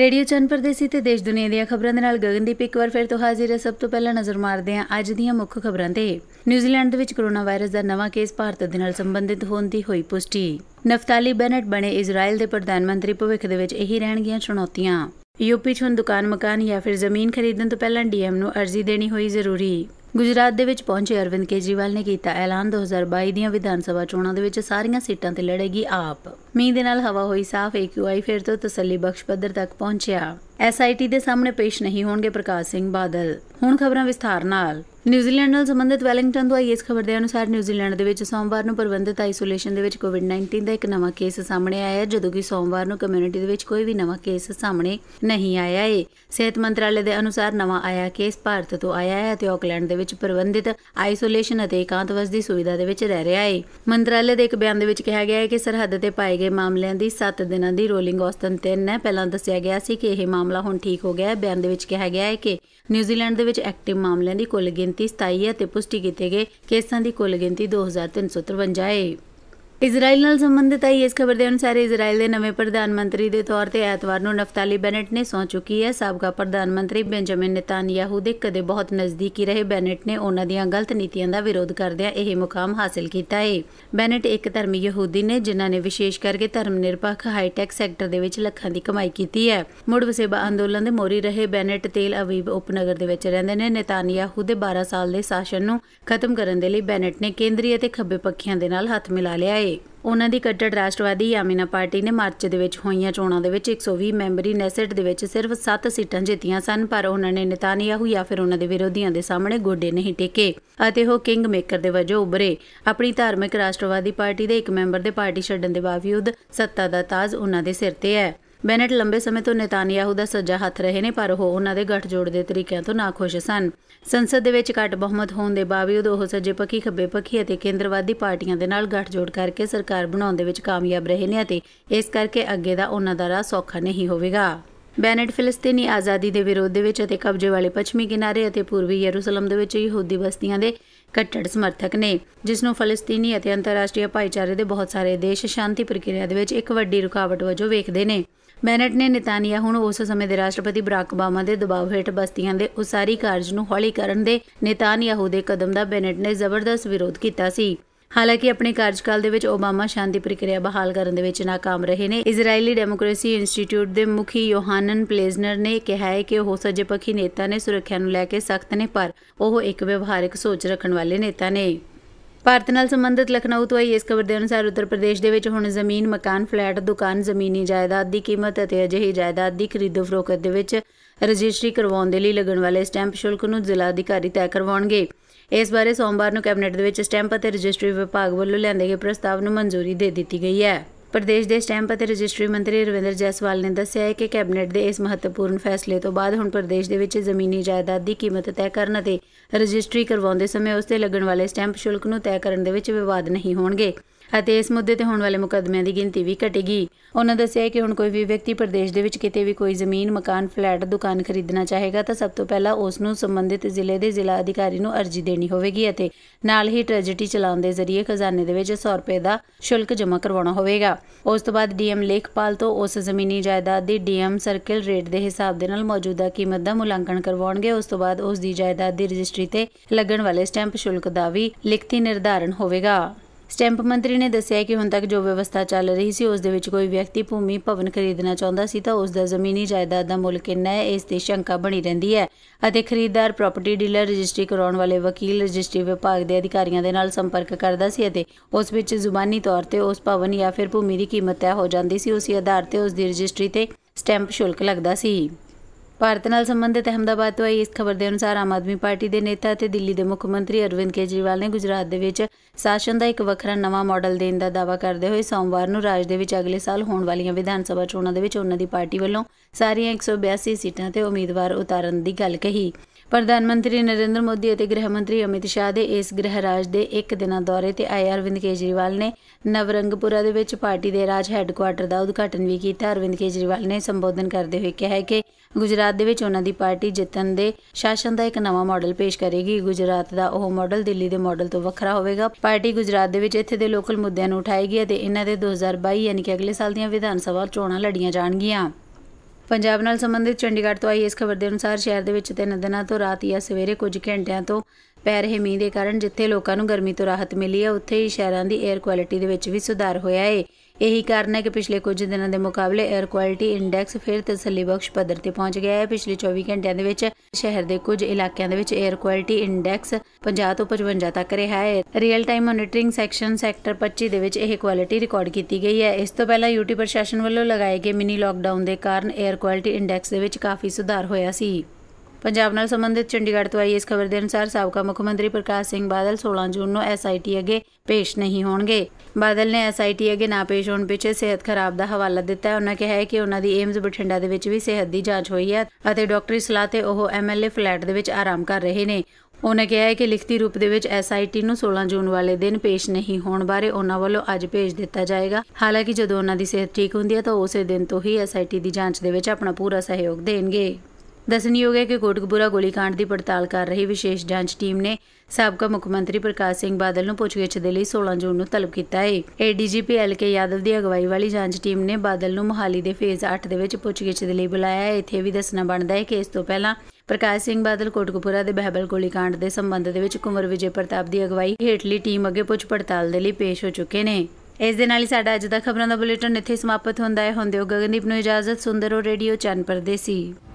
radio ਪਰਦੇਸੀ ਤੇ ਦੇਸ਼ ਦੁਨੀਆ ਦੀਆਂ ਖਬਰਾਂ ਦੇ ਨਾਲ ਗਗਨਦੀਪ ਇੱਕ ਵਾਰ ਫਿਰ ਤੋਂ ਹਾਜ਼ਰ ਹੈ ਸਭ ਤੋਂ ਪਹਿਲਾਂ ਨਜ਼ਰ ਮਾਰਦੇ ਹਾਂ ਅੱਜ ਦੀਆਂ ਮੁੱਖ ਖਬਰਾਂ ਤੇ ਨਿਊਜ਼ੀਲੈਂਡ ਦੇ ਵਿੱਚ ਕੋਰੋਨਾ ਵਾਇਰਸ ਦਾ ਨਵਾਂ ਕੇਸ ਭਾਰਤ ਦੇ ਨਾਲ ਸੰਬੰਧਿਤ ਹੋਣ ਦੀ ਹੋਈ ਪੁਸ਼ਟੀ ਨਫਤਾਲੀ ਬੈਨਟ ਬਣੇ ਇਜ਼ਰਾਈਲ ਦੇ ਪ੍ਰਧਾਨ ਮੰਤਰੀ ਭਵਿੱਖ ਦੇ ਵਿੱਚ ਇਹੀ ਰਹਿਣਗੀਆਂ ਚੁਣੌਤੀਆਂ ਯੂਪੀ 'ਚ ਹੁਣ ਦੁਕਾਨ ਮਕਾਨ ਜਾਂ ਫਿਰ ਜ਼ਮੀਨ ਖਰੀਦਣ ਤੋਂ ਪਹਿਲਾਂ ਡੀਐਮ ਨੂੰ ਅਰਜ਼ੀ ਦੇਣੀ ਹੋਈ ਜ਼ਰੂਰੀ ਗੁਜਰਾਤ ਦੇ ਵਿੱਚ ਪਹੁੰਚੇ ਅਰਵਿੰਦ ਕੇਜਰੀਵਾਲ ਨੇ ਕੀਤਾ ਐਲਾਨ 2022 ਦੀਆਂ ਵਿਧਾਨ ਸਭਾ ਚੋਣਾਂ ਦੇ ਵਿੱਚ ਸਾਰੀਆਂ ਸੀਟਾਂ ਤੇ ਲੜੇਗੀ ਆਪ ਮੀਂਹ ਦੇ ਨਾਲ ਹਵਾ ਹੋਈ ਸਾਫ਼ ਏਕਯੂਆਈ ਫਿਰ ਤੋਂ ਤਸੱਲੀ ਬਖਸ਼ ਪੱਧਰ ਤੱਕ ਪਹੁੰਚਿਆ ਐਸਆਈਟੀ ਦੇ ਸਾਹਮਣੇ ਪੇਸ਼ ਨਹੀਂ ਹੋਣਗੇ ਪ੍ਰਕਾਸ਼ ਸਿੰਘ ਬਾਦਲ ਹੁਣ ਖਬਰਾਂ ਵਿਸਥਾਰ ਨਾਲ ਨਿਊਜ਼ੀਲੈਂਡ ਨਾਲ ਸੰਬੰਧਿਤ ਵੈਲਿੰਗਟਨ ਤੋਂ ਆਈ ਇਸ ਖਬਰ ਦੇ ਅਨੁਸਾਰ ਨਿਊਜ਼ੀਲੈਂਡ ਦੇ ਵਿੱਚ ਸੋਮਵਾਰ ਨੂੰ ਪ੍ਰਬੰਧਿਤ ਆਈਸੋਲੇਸ਼ਨ ਦੇ ਵਿੱਚ ਕੋਵਿਡ-19 ਦਾ ਇੱਕ ਨਵਾਂ ਕੇਸ ਸਾਹਮਣੇ ਆਇਆ ਹੈ ਜਦੋਂ ਕਿ ਸੋਮਵਾਰ ਨੂੰ ਕਮਿਊਨਿਟੀ ਦੇ ਵਿੱਚ ਕੋਈ ਵੀ ਨਵਾਂ ਕੇਸ ਸਾਹਮਣੇ ਨਹੀਂ ਆਇਆ ਹੈ ਸਿਹਤ ਮੰਤਰਾਲੇ ਦੇ ਅਨੁਸਾਰ ਨਵਾਂ ਆਇਆ ਕੇਸ ਭਾਰਤ ਤੋਂ ਆਇਆ ਹੈ ਤੇ ਆਕਲੈਂਡ ਦੇ ਵਿੱਚ ਪ੍ਰਬੰਧਿਤ ਆਈਸੋਲੇਸ਼ਨ ਅਤੇ ਇਕਾਂਤਵਾਸ ਦੀ ਸੁਵਿਧਾ ਦੇ ਵਿੱਚ ਰਹਿ ਰਿਹਾ ਹੈ ਮੰਤਰਾਲੇ ਦੇ ਇੱਕ ਬਿਆਨ ਦੇ ਵਿੱਚ ਕਿਹਾ ਗਿਆ ਹੈ ਕਿ ਸਰਹੱਦ ਤੇ ਪਾਏ ਗਏ ਮਾਮਲਿਆਂ ਦੀ 7 ਦਿਨਾਂ ਦੀ ਰੋਲਿੰਗ ਔਸਤਨ 3 ਹੈ ਪਹਿਲਾਂ ਦੱਸਿਆ ਗਿਆ ਸੀ ਕਿ ਇਹ ਮਾਮਲਾ ਹੁਣ ਠੀਕ ਹੋ ਗਿਆ ਹੈ ਬਿਆਨ ਦੇ ਵਿੱਚ ਕਿਹਾ ਗਿਆ ਹੈ ਕਿ ਨਿਊਜ਼ੀਲੈਂਡ ਦੇ ਵਿੱਚ ਐਕਟਿਵ ਮਾਮਲਿਆਂ ਦੀ ਕੁੱਲ ਗਿਣਤੀ ਗਿਣਤੀ 27 ਅਤੇ ਪੁਸ਼ਟੀ ਕੀਤੇ ਗਏ ਕੇਸਾਂ ਦੀ ਕੁੱਲ ਗਿਣਤੀ 2353 ਹੈ ਇਜ਼ਰਾਈਲ ਨਾਲ ਸੰਬੰਧਿਤ ਹੈ ਇਸ ਖਬਰ ਦੇ ਅਨੁਸਾਰ ਇਜ਼ਰਾਈਲ ਦੇ ਨਵੇਂ ਪ੍ਰਧਾਨ ਮੰਤਰੀ ਦੇ ਤੌਰ ਤੇ ਐਤਵਾਰ ਨੂੰ ਨਫਤਾਲੀ ਬੈਨਟ ਨੇ ਸੌਂ ਚੁੱਕੀ ਹੈ ਸਾਬਕਾ ਪ੍ਰਧਾਨ ਮੰਤਰੀ ਬੈਂਜਾਮਿਨ ਨੇਤਾਨਯਾਹੂ ਦੇ ਕਦੇ ਬਹੁਤ ਨਜ਼ਦੀਕੀ ਰਹੇ ਬੈਨਟ ਨੇ ਉਹਨਾਂ ਦੀਆਂ ਗਲਤ ਨੀਤੀਆਂ ਦਾ ਵਿਰੋਧ ਕਰਦਿਆਂ ਇਹ ਮੁਕਾਮ ਹਾਸਲ ਕੀਤਾ ਹੈ ਬੈਨਟ ਇੱਕ ਧਰਮੀ ਯਹੂਦੀ ਨੇ ਜਿਨ੍ਹਾਂ ਨੇ ਵਿਸ਼ੇਸ਼ ਕਰਕੇ ਧਰਮ ਨਿਰਪੱਖ ਹਾਈਟੈਕ ਸੈਕਟਰ ਦੇ ਵਿੱਚ ਲੱਖਾਂ ਦੀ ਕਮਾਈ ਕੀਤੀ ਹੈ ਮੁੜ ਵਸੇਬਾ ਅੰਦੋਲਨ ਦੇ ਮੋਰੀ ਰਹੇ ਬੈਨਟ ਤੇਲ ਅਵੀਵ ਉਪਨਗਰ ਦੇ ਵਿੱਚ ਰਹਿੰਦੇ ਨੇ ਨੇਤਾਨਯਾਹੂ ਦੇ 12 ਸਾਲ ਦੇ ਸ਼ਾਸਨ ਨੂੰ ਖਤਮ ਕਰਨ ਦੇ ਲਈ ਬੈਨਟ ਨੇ ਕੇਂਦਰੀ ਅਤੇ ਖੱਬੇ ਪੱਖੀਆਂ ਦੇ ਨਾਲ ਹੱਥ ਮਿਲਾ ਲਿਆ ਹੈ ਉਹਨਾਂ ਦੀ ਕੱਟੜ ਰਾਸ਼ਟਰਵਾਦੀ ਯਾਮੀਨਾ ਪਾਰਟੀ ਨੇ ਮਾਰਚ ਦੇ ਵਿੱਚ ਹੋਈਆਂ ਚੋਣਾਂ ਦੇ ਵਿੱਚ 120 ਮੈਂਬਰੀ ਨੈਸਟ ਦੇ ਵਿੱਚ ਸਿਰਫ 7 ਸੀਟਾਂ ਜਿੱਤੀਆਂ ਸਨ ਪਰ ਉਹਨਾਂ ਨੇ ਨਤਾਨਿਆਹੂ ਜਾਂ ਫਿਰ ਉਹਨਾਂ ਦੇ ਵਿਰੋਧੀਆਂ ਦੇ ਸਾਹਮਣੇ ਗੋਡੇ ਨਹੀਂ ਟੇਕੇ ਅਤੇ ਉਹ ਕਿੰਗ ਮੇਕਰ ਦੇ ਵਜੋਂ ਉੱਭਰੇ ਆਪਣੀ ਧਾਰਮਿਕ ਰਾਸ਼ਟਰਵਾਦੀ ਪਾਰਟੀ ਦੇ ਇੱਕ ਮੈਂਬਰ ਦੇ ਪਾਰਟੀ ਛੱਡਣ ਦੇ ਬਾਵਜੂਦ ਸੱਤਾ ਦਾ ਤਾਜ ਉਹਨਾਂ ਦੇ ਸਿਰ ਤੇ ਹੈ ਬੈਨਟ ਲੰਬੇ ਸਮੇਂ ਤੋਂ ਨੇਤਾਨਯਾਹੂ ਦਾ ਸੱਜਾ ਹੱਥ ਰਹੇ ਨੇ ਪਰ ਉਹ ਉਹਨਾਂ ਦੇ ਗੱਠਜੋੜ ਦੇ ਤਰੀਕਿਆਂ ਤੋਂ ਨਾਖੁਸ਼ ਸਨ ਸੰਸਦ ਦੇ ਵਿੱਚ ਘੱਟ ਬਹੁਮਤ ਹੋਣ ਦੇ ਬਾਵਜੂਦ ਉਹ ਸੱਜੇ ਪੱਖੀ ਖੱਬੇ ਪੱਖੀ ਅਤੇ ਕੇਂਦਰਵਾਦੀ ਪਾਰਟੀਆਂ ਦੇ ਨਾਲ ਗੱਠਜੋੜ ਕਰਕੇ ਸਰਕਾਰ ਬਣਾਉਣ ਦੇ ਵਿੱਚ ਕਾਮਯਾਬ ਰਹੇ ਨੇ ਅਤੇ ਇਸ ਕਰਕੇ ਅੱਗੇ ਦਾ ਉਹਨਾਂ ਦਾ ਰਾਹ ਸੌਖਾ ਨਹੀਂ ਹੋਵੇਗਾ ਬੈਨਟ ਫਿਲਸਤੀਨੀ ਆਜ਼ਾਦੀ ਦੇ ਵਿਰੋਧ ਦੇ ਵਿੱਚ ਅਤੇ ਕਬਜ਼ੇ ਵਾਲੇ ਪੱਛਮੀ ਕਿਨਾਰੇ ਅਤੇ ਪੂਰਬੀ ਯਰੂਸ਼ਲਮ ਦੇ ਵਿੱਚ ਯਹੂਦੀ ਬਸਤੀਆਂ ਦੇ ਕੱਟੜ ਸਮਰਥਕ ਨੇ ਜਿਸ ਨੂੰ ਫਲਸਤੀਨੀ ਅਤੇ ਅੰਤਰਰਾਸ਼ਟਰੀ ਭਾਈਚਾਰੇ ਦੇ ਬਹੁਤ ਸਾਰੇ ਦੇਸ਼ ਸ਼ਾਂਤੀ ਪ੍ਰਕਿਰਿਆ ਦੇ ਵਿੱਚ ਇੱਕ ਵੱਡੀ ਰੁਕਾਵਟ ਵਜੋਂ ਵੇਖਦੇ ਨੇ ਬੈਨਟ ਨੇ ਨਿਤਾਨੀਆ ਹੁਣ ਉਸ ਸਮੇਂ ਦੇ ਰਾਸ਼ਟਰਪਤੀ ਬਰਾਕ ਬਾਮਾ ਦੇ ਦਬਾਅ ਹੇਠ ਬਸਤੀਆਂ ਦੇ ਉਸਾਰੀ ਕਾਰਜ ਨੂੰ ਹੌਲੀ ਕਰਨ ਦੇ ਨੇਤਾਨੀਆਹੂ ਦੇ ਕਦਮ ਦਾ ਬੈਨਟ ਨੇ ਜ਼ਬਰਦਸਤ ਵਿਰੋਧ ਕੀਤਾ ਸੀ ਹਾਲਾਂਕਿ ਆਪਣੇ ਕਾਰਜਕਾਲ ਦੇ ਵਿੱਚ ਓਬਾਮਾ ਸ਼ਾਂਤੀ ਪ੍ਰਕਿਰਿਆ ਬਹਾਲ ਕਰਨ ਦੇ ਵਿੱਚ ناکਾਮ ਰਹੇ ਨੇ ਇਜ਼ਰਾਈਲੀ ਡੈਮੋਕ੍ਰੇਸੀ ਇੰਸਟੀਚਿਊਟ ਦੇ ਮੁਖੀ ਯੋਹਾਨਨ ਪਲੇਜ਼ਨਰ ਨੇ ਕਿਹਾ ਹੈ ਕਿ ਉਹ ਸੱਜੇਪੱਖੀ ਨੇਤਾ ਨੇ ਸੁਰੱਖਿਆ ਨੂੰ ਲੈ ਕੇ ਸਖਤ ਨੇ ਪਰ ਉਹ ਇੱਕ ਵਿਵਹਾਰਿਕ ਸੋਚ ਰੱਖਣ ਵਾਲੇ ਨੇਤਾ ਨੇ ਭਾਰਤ ਨਾਲ ਸੰਬੰਧਿਤ ਲਖਨਊ ਤੋਂ ਆਈ ਇਸ ਖਬਰ ਦੇ ਅਨੁਸਾਰ ਉੱਤਰ ਪ੍ਰਦੇਸ਼ ਦੇ ਵਿੱਚ ਹੁਣ ਜ਼ਮੀਨ ਮਕਾਨ ਫਲੈਟ ਦੁਕਾਨ ਜ਼ਮੀਨੀ ਜਾਇਦਾਦ ਦੀ ਕੀਮਤ ਅਤੇ ਅਜਿਹੀ ਜਾਇਦਾਦ ਦੀ ਖਰੀਦੋ ਫਰੋਖਤ ਦੇ ਵਿੱਚ ਰਜਿਸਟਰੀ ਕਰਵਾਉਣ ਦੇ ਲਈ ਲੱਗਣ ਵਾਲੇ ਸਟੈਂਪ ਸ਼ੁਲਕ ਨੂੰ ਜ਼ਿਲ੍ਹਾ ਅਧਿਕਾਰੀ ਤੈਅ ਕਰਵਾਉਣਗੇ ਇਸ ਬਾਰੇ ਸੋਮਵਾਰ ਨੂੰ ਕੈਬਨਿਟ ਦੇ ਵਿੱਚ ਸਟੈਂਪ ਅਤੇ ਰਜਿਸਟਰੀ ਵਿਭਾਗ ਵੱਲੋਂ ਲਿਆਂਦੇ ਗਏ ਪ੍ਰਸਤਾਵ ਨੂੰ ਮਨਜ਼ੂਰੀ ਦੇ ਦਿੱਤੀ ਗਈ ਹੈ ਪ੍ਰਦੇਸ਼ ਦੇ ਸਟੈਂਪ ਅਤੇ ਰਜਿਸਟਰੀ ਮੰਤਰੀ ਰਵਿੰਦਰ ਜੈਸਵਾਲ ਨੇ ਦੱਸਿਆ ਹੈ ਕਿ ਕੈਬਨਿਟ ਦੇ ਇਸ ਮਹੱਤਵਪੂਰਨ ਫੈਸਲੇ ਤੋਂ ਬਾਅਦ ਹੁਣ ਪ੍ਰਦੇਸ਼ ਦੇ ਵਿੱਚ ਜ਼ਮੀਨੀ ਜਾਇਦਾਦ ਦੀ ਕੀਮਤ ਤੈਅ ਕਰਨ ਅਤੇ ਰਜਿਸਟਰੀ ਕਰਵਾਉਂਦੇ ਸਮੇਂ ਉਸ ਤੇ ਲੱਗਣ ਵਾਲੇ ਸਟੈਂਪ ਸ਼ੁਲਕ ਨੂੰ ਤੈਅ ਕਰਨ ਦੇ ਵਿੱਚ ਵਿਵਾਦ ਨਹੀਂ ਹੋਣਗੇ ਅਤੇ ਇਸ ਮੁੱਦੇ ਤੇ ਹੋਣ ਵਾਲੇ ਮੁਕੱਦਮਿਆਂ ਦੀ ਗਿਣਤੀ ਵੀ ਘਟੇਗੀ ਉਹਨਾਂ ਦੱਸਿਆ ਕਿ ਹੁਣ ਕੋਈ ਵੀ ਵਿਅਕਤੀ ਪ੍ਰਦੇਸ਼ ਦੇ ਵਿੱਚ ਕਿਤੇ ਵੀ ਕੋਈ ਜ਼ਮੀਨ ਮਕਾਨ ਫਲੈਟ ਦੁਕਾਨ ਖਰੀਦਣਾ ਚਾਹੇਗਾ ਤਾਂ ਸਭ ਤੋਂ ਪਹਿਲਾਂ ਉਸ ਨੂੰ ਸੰਬੰਧਿਤ ਜ਼ਿਲ੍ਹੇ ਦੇ ਜ਼ਿਲ੍ਹਾ ਅਧਿਕਾਰੀ ਨੂੰ ਅਰਜ਼ੀ ਦੇਣੀ ਹੋਵੇਗੀ ਅਤੇ ਨਾਲ ਹੀ ਟ੍ਰੈਜਡੀ ਚਲਾਉਣ ਦੇ ਜ਼ਰੀਏ ਖਜ਼ਾਨੇ ਦੇ ਵਿੱਚ 100 ਰੁਪਏ ਦਾ ਸ਼ੁਲਕ ਜਮ੍ਹਾਂ ਕਰਵਾਉਣਾ ਹੋਵੇਗਾ ਉਸ ਤੋਂ ਬਾਅਦ ਡੀਐਮ ਲੇਖਪਾਲ ਤੋਂ ਉਸ ਜ਼ਮੀਨੀ ਜਾਇਦਾਦ ਦੀ ਡੀਐਮ ਸਰਕਲ ਰੇਟ ਦੇ ਹਿਸਾਬ ਦੇ ਨਾਲ ਮੌਜੂਦਾ ਕੀਮਤ ਦਾ ਮੁਲਾਂਕਣ ਕਰਵਾਉਣਗੇ ਉਸ ਤੋਂ ਬਾਅਦ ਉਸ ਦੀ ਜਾਇਦਾਦ ਦੀ ਰਜਿਸਟਰੀ ਤੇ ਲੱਗਣ ਵਾਲੇ ਸਟੈਂਪ ਸ਼ੁਲਕ ਦਾ ਵੀ ਲਿਖਤੀ ਨਿਰਧਾਰਨ ਹੋਵੇਗਾ ਸਟੈਂਪ ਮੰਤਰੀ ਨੇ ਦੱਸਿਆ ਕਿ ਹੁਣ ਤੱਕ ਜੋ ਵਿਵਸਥਾ ਚੱਲ ਰਹੀ ਸੀ ਉਸ ਦੇ ਵਿੱਚ ਕੋਈ ਵਿਅਕਤੀ ਭੂਮੀ ਭਵਨ ਖਰੀਦਣਾ ਚਾਹੁੰਦਾ ਸੀ ਤਾਂ ਉਸ ਦਾ ਜ਼ਮੀਨੀ ਜਾਇਦਾਦ ਦਾ ਮੁੱਲ ਕਿੰਨਾ ਹੈ ਇਸ ਤੇ ਸ਼ੰਕਾ ਬਣੀ ਰਹਿੰਦੀ ਹੈ ਅਤੇ ਖਰੀਦਦਾਰ ਪ੍ਰਾਪਰਟੀ ਡੀਲਰ ਰਜਿਸਟਰੀ ਕਰਾਉਣ ਵਾਲੇ ਵਕੀਲ ਰਜਿਸਟਰੀ ਵਿਭਾਗ ਦੇ ਅਧਿਕਾਰੀਆਂ ਦੇ ਨਾਲ ਸੰਪਰਕ ਕਰਦਾ ਸੀ ਅਤੇ ਉਸ ਵਿੱਚ ਜ਼ੁਬਾਨੀ ਤੌਰ ਤੇ ਉਸ ਭਵਨ ਜਾਂ ਫਿਰ ਭੂਮੀ ਦੀ ਕੀਮਤ ਤੈਅ ਹੋ ਜਾਂਦੀ ਸੀ ਉਸੇ ਆਧਾਰ ਤੇ ਉਸ ਦੀ ਰਜਿਸਟਰੀ ਤੇ ਸਟੈਂਪ ਸ਼ੁਲਕ ਲੱਗਦਾ ਸੀ ਭਾਰਤ ਨਾਲ ਸੰਬੰਧਿਤ ਅਹਮਦਾਬਾਦ ਤੋਂ ਆਈ ਇਸ ਖਬਰ ਦੇ ਅਨੁਸਾਰ ਆਮ ਆਦਮੀ ਪਾਰਟੀ ਦੇ ਨੇਤਾ ਅਤੇ ਦਿੱਲੀ ਦੇ ਮੁੱਖ ਮੰਤਰੀ ਅਰਵਿੰਦ ਕੇਜਰੀਵਾਲ ਨੇ ਗੁਜਰਾਤ ਦੇ ਵਿੱਚ ਸ਼ਾਸਨ ਦਾ ਇੱਕ ਵੱਖਰਾ ਨਵਾਂ ਮਾਡਲ ਦੇਣ ਦਾ ਦਾਅਵਾ ਕਰਦੇ ਹੋਏ ਸੋਮਵਾਰ ਨੂੰ ਰਾਜ ਦੇ ਵਿੱਚ ਅਗਲੇ ਸਾਲ ਹੋਣ ਵਾਲੀਆਂ ਵਿਧਾਨ ਸਭਾ ਚੋਣਾਂ ਦੇ ਵਿੱਚ ਉਹਨਾਂ ਦੀ ਪਾਰਟੀ ਵੱਲੋਂ ਸਾਰੀਆਂ 182 ਸੀਟਾਂ ਤੇ ਉਮੀਦਵਾਰ ਉਤਾਰਨ ਦੀ ਗੱਲ ਕਹੀ ਪ੍ਰਧਾਨ ਮੰਤਰੀ ਨਰਿੰਦਰ ਮੋਦੀ ਅਤੇ ਗ੍ਰਹਿ ਮੰਤਰੀ ਅਮਿਤ ਸ਼ਾਹ ਦੇ ਇਸ ਗ੍ਰਹਿ ਰਾਜ ਦੇ ਇੱਕ ਦਿਨਾਂ ਦੌਰੇ ਤੇ ਆਏ ਅਰਵਿੰਦ ਕੇਜਰੀਵਾਲ ਨੇ ਨਵਰੰਗਪੁਰਾ ਦੇ ਵਿੱਚ ਪਾਰਟੀ ਦੇ ਰਾਜ ਹੈੱਡਕੁਆਟਰ ਦਾ ਉਦਘਾਟਨ ਵੀ ਕੀਤਾ ਅਰਵਿੰਦ ਕੇਜਰੀਵਾਲ ਨੇ ਸੰਬੋਧਨ ਕਰਦੇ ਹੋਏ ਕਿਹਾ ਕਿ ਗੁਜਰਾਤ ਦੇ ਵਿੱਚ ਉਹਨਾਂ ਦੀ ਪਾਰਟੀ ਜਿੱਤਣ ਦੇ ਸ਼ਾਸਨ ਦਾ ਇੱਕ ਨਵਾਂ ਮਾਡਲ ਪੇਸ਼ ਕਰੇਗੀ ਗੁਜਰਾਤ ਦਾ ਉਹ ਮਾਡਲ ਦਿੱਲੀ ਦੇ ਮਾਡਲ ਤੋਂ ਵੱਖਰਾ ਹੋਵੇਗਾ ਪਾਰਟੀ ਗੁਜਰਾਤ ਦੇ ਵਿੱਚ ਇੱਥੇ ਦੇ ਲੋਕਲ ਮੁੱਦਿਆਂ ਨੂੰ ਉਠਾਏਗੀ ਅਤੇ ਇਹਨਾਂ ਦੇ 2022 ਯਾਨੀ ਕਿ ਅਗਲੇ ਸਾਲ ਦੀਆਂ ਵਿਧਾਨ ਸਭਾ ਚੋਣਾਂ ਲੜੀਆਂ ਜਾਣਗੀਆਂ ਪੰਜਾਬ ਨਾਲ ਸੰਬੰਧਿਤ ਚੰਡੀਗੜ੍ਹ ਤੋਂ ਆਈ ਇਸ ਖਬਰ ਦੇ ਅਨੁਸਾਰ ਸ਼ਹਿਰ ਦੇ ਵਿੱਚ ਤਿੰਨ ਦਿਨਾਂ ਤੋਂ ਰਾਤ ਜਾਂ ਸਵੇਰੇ ਕੁਝ ਘੰਟਿਆਂ ਤੋਂ ਪੈ ਰਹੇ ਮੀਂਹ ਦੇ ਕਾਰਨ ਜਿੱਥੇ ਲੋਕਾਂ ਨੂੰ ਗਰਮੀ ਤੋਂ ਰਾਹਤ ਮਿਲੀ ਹੈ ਉੱਥੇ ਹੀ ਸ਼ਹਿਰਾਂ ਦੀ 에ਅਰ ਕੁਆਲਿਟੀ ਦੇ ਵਿੱਚ ਵੀ ਸੁਧਾਰ ਹੋਇਆ ਹੈ ਇਹੀ ਕਾਰਨ ਹੈ ਕਿ ਪਿਛਲੇ ਕੁਝ ਦਿਨਾਂ ਦੇ ਮੁਕਾਬਲੇ 에ਅਰ ਕੁਆਲਿਟੀ ਇੰਡੈਕਸ ਫਿਰ ਤਸੱਲੀਬਖਸ਼ ਪੱਧਰ ਤੇ ਪਹੁੰਚ ਗਿਆ ਹੈ ਪਿਛਲੇ 24 ਘੰਟਿਆਂ ਦੇ ਵਿੱਚ ਸ਼ਹਿਰ ਦੇ ਕੁਝ ਇਲਾਕਿਆਂ ਦੇ ਵਿੱਚ 에ਅਰ ਕੁਆਲਿਟੀ ਇੰਡੈਕਸ 50 ਤੋਂ 55 ਤੱਕ ਰਿਹਾ ਹੈ real time monitoring section sector 25 ਦੇ ਵਿੱਚ ਇਹ ਕੁਆਲਿਟੀ ਰਿਕਾਰਡ ਕੀਤੀ ਗਈ ਹੈ ਇਸ ਤੋਂ ਪਹਿਲਾਂ ਯੂਟੀ ਪ੍ਰਸ਼ਾਸਨ ਵੱਲੋਂ ਲਗਾਏ ਗਏ ਮਿਨੀ ਲਾਕਡਾਊਨ ਦੇ ਕਾਰਨ 에ਅਰ ਕੁਆਲਿਟੀ ਇੰਡੈਕਸ ਦੇ ਵਿੱਚ ਕਾਫੀ ਸੁਧਾਰ ਹੋਇਆ ਸੀ ਪੰਜਾਬ ਨਾਲ ਸੰਬੰਧਿਤ ਚੰਡੀਗੜ੍ਹ ਤੋਂ ਆਈ ਇਸ ਖਬਰ ਦੇ ਅਨੁਸਾਰ ਸਾਬਕਾ ਮੁੱਖ ਮੰਤਰੀ ਪ੍ਰਕਾਸ਼ ਸਿੰਘ ਬਾਦਲ 16 ਜੂਨ ਨੂੰ ਐਸਆਈਟੀ ਅੱਗੇ ਪੇਸ਼ ਨਹੀਂ ਹੋਣਗੇ ਬਾਦਲ ਨੇ ਐਸਆਈਟੀ ਅੱਗੇ ਨਾ ਪੇਸ਼ ਹੋਣ ਪਿੱਛੇ ਸਿਹਤ ਖਰਾਬ ਦਾ ਹਵਾਲਾ ਦਿੱਤਾ ਹੈ ਉਹਨਾਂ ਕਿਹਾ ਹੈ ਕਿ ਉਹਨਾਂ ਦੀ ਏਮਜ਼ ਬਠਿੰਡਾ ਦੇ ਵਿੱਚ ਵੀ ਸਿਹਤ ਦੀ ਜਾਂਚ ਹੋਈ ਹੈ ਅਤੇ ਡਾਕਟਰੀ ਸਲਾਹ ਤੇ ਉਹ ਐਮਐਲਏ ਫਲੈਟ ਦੇ ਵਿੱਚ ਆਰਾਮ ਕਰ ਰਹੇ ਨੇ ਉਹਨਾਂ ਕਿਹਾ ਹੈ ਕਿ ਲਿਖਤੀ ਰੂਪ ਦੇ ਵਿੱਚ ਐਸਆਈਟੀ ਨੂੰ 16 ਜੂਨ ਵਾਲੇ ਦਿਨ ਪੇਸ਼ ਨਹੀਂ ਹੋਣ ਬਾਰੇ ਉਹਨਾਂ ਵੱਲੋਂ ਅੱਜ ਭੇਜ ਦਿੱਤਾ ਜਾਏਗਾ ਹਾਲਾਂਕਿ ਜਦੋਂ ਉਹਨਾਂ ਦੀ ਸਿਹਤ ਠੀਕ ਹੁੰਦੀ ਹੈ ਤਾਂ ਉਸੇ ਦਿਨ ਤੋਂ ਹੀ ਐਸਆਈਟੀ ਦੀ ਜਾਂਚ ਦੇ ਵਿੱਚ ਆਪਣਾ ਪੂਰਾ ਸਹਿਯੋਗ ਦੇਣਗੇ ਦੱਸਣਯੋਗ ਹੈ ਕਿ ਕੋਟਕਪੂਰਾ ਗੋਲੀकांड ਦੀ ਪੜਤਾਲ ਕਰ ਰਹੀ ਵਿਸ਼ੇਸ਼ ਜਾਂਚ ਟੀਮ ਨੇ ਸਾਬਕਾ ਮੁੱਖ ਮੰਤਰੀ ਪ੍ਰਕਾਸ਼ ਸਿੰਘ ਬਾਦਲ ਨੂੰ ਪੁੱਛਗਿੱਛ ਦੇ ਲਈ 16 ਜੂਨ ਨੂੰ ਤਲਬ ਕੀਤਾ ਹੈ ਏਡੀਜੀਪੀ ਐਲਕੇ ਯਾਦਵ ਦੀ ਅਗਵਾਈ ਵਾਲੀ ਜਾਂਚ ਟੀਮ ਨੇ ਬਾਦਲ ਨੂੰ ਮੁਹਾਲੀ ਦੇ ਫੇਜ਼ 8 ਦੇ ਵਿੱਚ ਪੁੱਛਗਿੱਛ ਦੇ ਲਈ ਬੁਲਾਇਆ ਹੈ ਇੱਥੇ ਵੀ ਦੱਸਣਾ ਬਣਦਾ ਹੈ ਕਿ ਇਸ ਤੋਂ ਪਹਿਲਾਂ ਪ੍ਰਕਾਸ਼ ਸਿੰਘ ਬਾਦਲ ਕੋਟਕਪੂਰਾ ਦੇ ਬਹਿਬਲ ਗੋਲੀकांड ਦੇ ਸੰਬੰਧ ਦੇ ਵਿੱਚ ਕੁਮਰ ਵਿਜੇ ਪ੍ਰਤਾਪ ਦੀ ਅਗਵਾਈ ਹੇਠਲੀ ਟੀਮ ਅੱਗੇ ਪੁੱਛ ਪੜਤਾਲ ਦੇ ਲਈ ਪੇਸ਼ ਹੋ ਚੁੱਕੇ ਨੇ ਇਸ ਦੇ ਨਾਲ ਹੀ ਸਾਡਾ ਅੱਜ ਦਾ ਖਬਰਾਂ ਦਾ ਬੁਲੇਟਿਨ ਇੱਥੇ ਸਮਾਪਤ ਹੁੰਦਾ ਹੈ ਹੁੰਦੇ ਹੋ ਗਗਨਦੀਪ ਨੂੰ ਇਜਾਜ਼ਤ ਸੁੰਦਰ ਹੋ ਰੇਡੀਓ ਚੈਨ ਪਰਦੇਸੀ